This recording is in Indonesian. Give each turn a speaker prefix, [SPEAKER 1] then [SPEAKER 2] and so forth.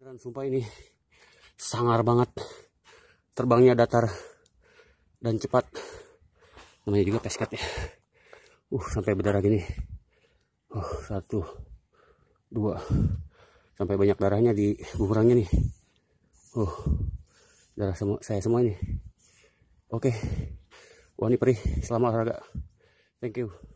[SPEAKER 1] Dan sumpah ini
[SPEAKER 2] sangar banget. Terbangnya datar dan cepat. Namanya juga pesket ya. Uh, sampai berdarah gini. Uh, satu, dua. Sampai banyak darahnya di buburangnya nih. Uh, darah semua, saya semua ini. Oke. Okay. Wah ini perih. Selamat olahraga.
[SPEAKER 3] Thank you.